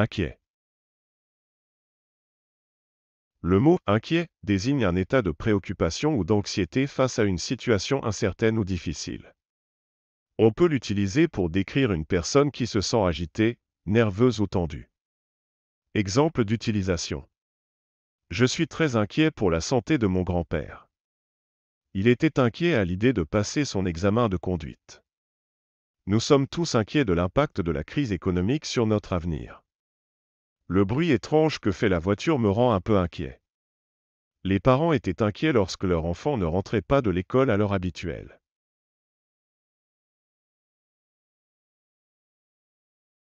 Inquiet. Le mot inquiet désigne un état de préoccupation ou d'anxiété face à une situation incertaine ou difficile. On peut l'utiliser pour décrire une personne qui se sent agitée, nerveuse ou tendue. Exemple d'utilisation. Je suis très inquiet pour la santé de mon grand-père. Il était inquiet à l'idée de passer son examen de conduite. Nous sommes tous inquiets de l'impact de la crise économique sur notre avenir. Le bruit étrange que fait la voiture me rend un peu inquiet. Les parents étaient inquiets lorsque leur enfant ne rentrait pas de l'école à l'heure habituelle.